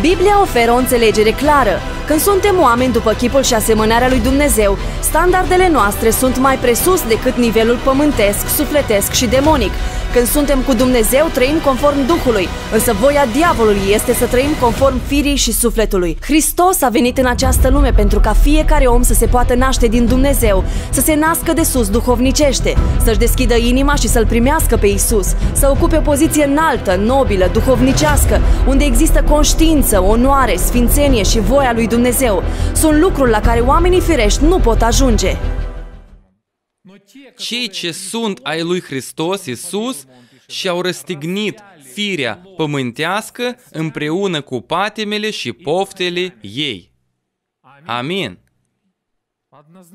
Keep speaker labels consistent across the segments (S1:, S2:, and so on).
S1: Biblia oferă o înțelegere clară. Când suntem oameni după chipul și asemănarea lui Dumnezeu, standardele noastre sunt mai presus decât nivelul pământesc, sufletesc și demonic. Când suntem cu Dumnezeu, trăim conform Duhului, însă voia diavolului este să trăim conform firii și sufletului. Hristos a venit în această lume pentru ca fiecare om să se poată naște din Dumnezeu, să se nască de sus duhovnicește, să-și deschidă inima și să-L primească pe Isus, să ocupe o poziție înaltă, nobilă, duhovnicească, unde există conștiință, onoare, sfințenie și voia lui Dumnezeu. Sunt lucruri la care oamenii firești nu pot ajunge cei ce sunt ai lui Hristos Isus și-au răstignit firea pământească împreună cu patimele și poftele ei. Amin.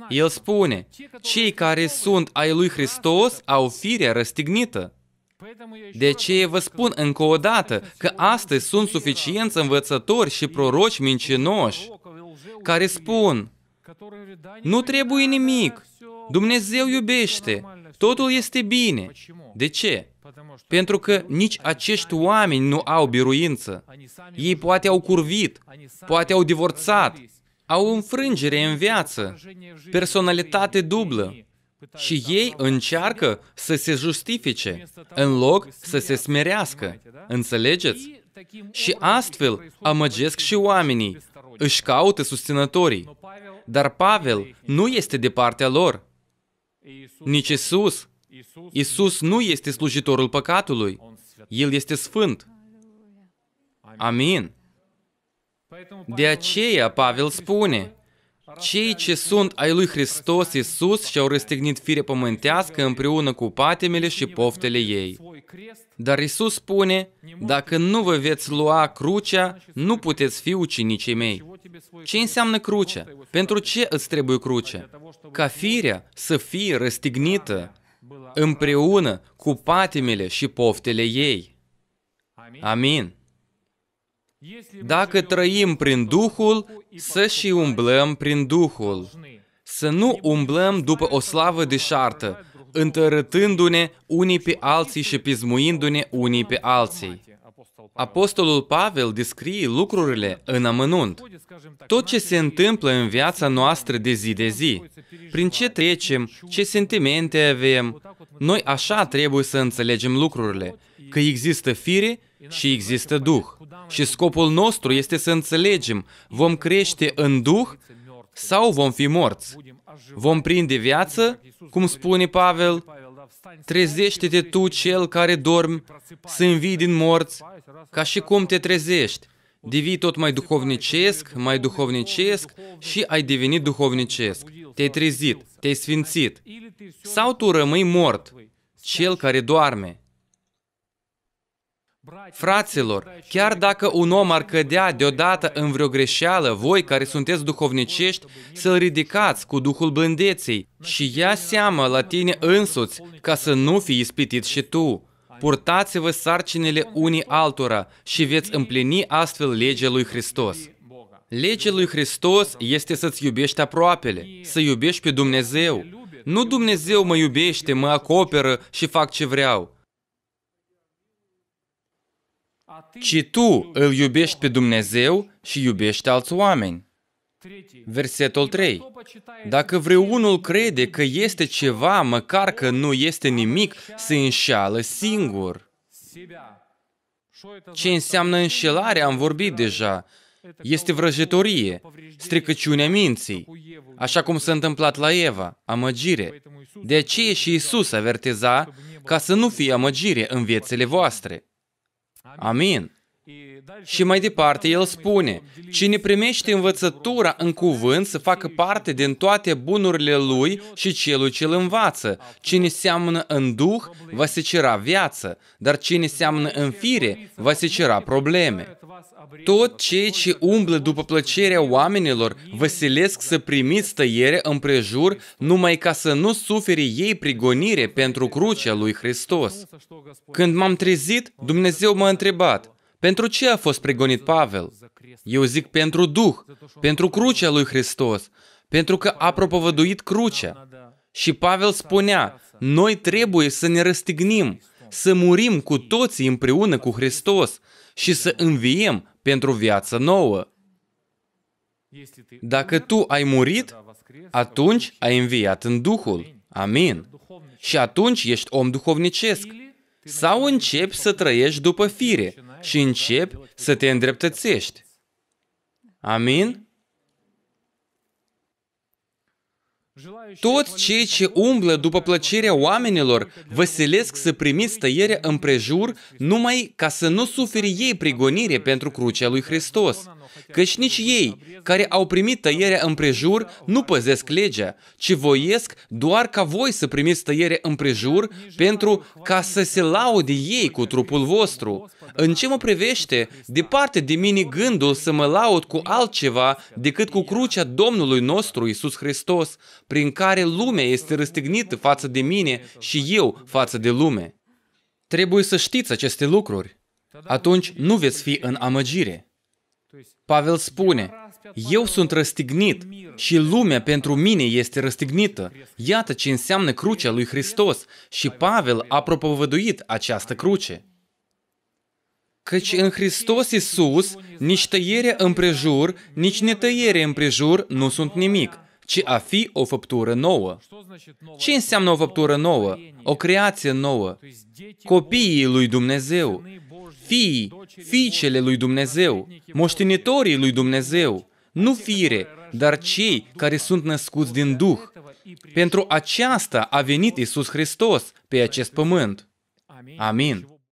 S1: El spune, cei care sunt ai lui Hristos au firea răstignită. Păi de ce vă adică spun încă o dată că astăzi sunt suficienți învățători și proroci mincinoși care spun, nu trebuie nimic, Dumnezeu iubește. Totul este bine. De ce? Pentru că nici acești oameni nu au biruință. Ei poate au curvit, poate au divorțat, au înfrângere în viață, personalitate dublă. Și ei încearcă să se justifice, în loc să se smerească. Înțelegeți? Și astfel amăgesc și oamenii, își caută susținătorii. Dar Pavel nu este de partea lor nici Isus. Isus nu este slujitorul păcatului. El este sfânt. Amin. De aceea Pavel spune, cei ce sunt ai lui Hristos Isus și-au răstignit fire pământească împreună cu patimile și poftele ei. Dar Isus spune, dacă nu vă veți lua crucea, nu puteți fi ucenicii mei. Ce înseamnă cruce? Pentru ce îți trebuie cruce? Ca firea să fie răstignită împreună cu patimile și poftele ei. Amin. Dacă trăim prin Duhul, să și umblăm prin Duhul. Să nu umblăm după o slavă deșartă, întărătându-ne unii pe alții și pismuindu-ne unii pe alții. Apostolul Pavel descrie lucrurile în amănunt. Tot ce se întâmplă în viața noastră de zi de zi, prin ce trecem, ce sentimente avem, noi așa trebuie să înțelegem lucrurile, că există fire și există Duh. Și scopul nostru este să înțelegem, vom crește în Duh sau vom fi morți. Vom prinde viață, cum spune Pavel, Trezește-te tu, cel care dorm, să învii din morți, ca și cum te trezești. Devii tot mai duhovnicesc, mai duhovnicesc și ai devenit duhovnicesc. Te-ai trezit, te-ai sfințit. Sau tu rămâi mort, cel care doarme. Fraților, chiar dacă un om ar cădea deodată în vreo greșeală, voi care sunteți duhovnicești, să-l ridicați cu Duhul blândeții și ia seama la tine însuți ca să nu fii ispitit și tu. Purtați-vă sarcinele unii altora și veți împlini astfel legea lui Hristos. Legea lui Hristos este să-ți iubești aproapele, să iubești pe Dumnezeu. Nu Dumnezeu mă iubește, mă acoperă și fac ce vreau ci tu îl iubești pe Dumnezeu și iubești alți oameni. Versetul 3. Dacă vreunul crede că este ceva, măcar că nu este nimic, se înșală singur. Ce înseamnă înșelare am vorbit deja. Este vrăjitorie, stricăciunea minții, așa cum s-a întâmplat la Eva, amăgire. De aceea și Isus avertiza ca să nu fie amăgire în viețile voastre. Амин. Și mai departe, el spune, cine primește învățătura în cuvânt să facă parte din toate bunurile lui și celui ce îl învață. Cine seamănă în duh, va secera viață, dar cine seamănă în fire, va secera probleme. Tot cei ce umblă după plăcerea oamenilor vă silesc să primiți tăiere împrejur numai ca să nu suferi ei prigonire pentru crucea lui Hristos. Când m-am trezit, Dumnezeu m-a întrebat, pentru ce a fost pregonit Pavel? Eu zic pentru Duh, pentru crucea lui Hristos, pentru că a propovăduit crucea. Și Pavel spunea, noi trebuie să ne răstignim, să murim cu toții împreună cu Hristos și să înviem pentru viață nouă. Dacă tu ai murit, atunci ai înviat în Duhul. Amin. Și atunci ești om duhovnicesc. Sau începi să trăiești după fire și începi să te îndreptățești. Amin? Toți cei ce umblă după plăcerea oamenilor selesc să primiți tăierea împrejur numai ca să nu suferi ei prigonire pentru crucea lui Hristos. Căci nici ei, care au primit tăierea împrejur, nu păzesc legea, ci voiesc doar ca voi să primiți tăierea împrejur pentru ca să se laude ei cu trupul vostru. În ce mă privește, departe de mine gândul să mă laud cu altceva decât cu crucea Domnului nostru Isus Hristos, prin care lumea este răstignită față de mine și eu față de lume. Trebuie să știți aceste lucruri. Atunci nu veți fi în amăgire. Pavel spune, eu sunt răstignit și lumea pentru mine este răstignită. Iată ce înseamnă crucea lui Hristos și Pavel a propovăduit această cruce. Căci în Hristos Isus, nici tăiere împrejur, nici netăiere împrejur nu sunt nimic, ci a fi o făptură nouă. Ce înseamnă o făptură nouă? O creație nouă. Copiii lui Dumnezeu, fiii, fiicele lui Dumnezeu, moștenitorii lui Dumnezeu, nu fire, dar cei care sunt născuți din Duh. Pentru aceasta a venit Isus Hristos pe acest pământ. Amin.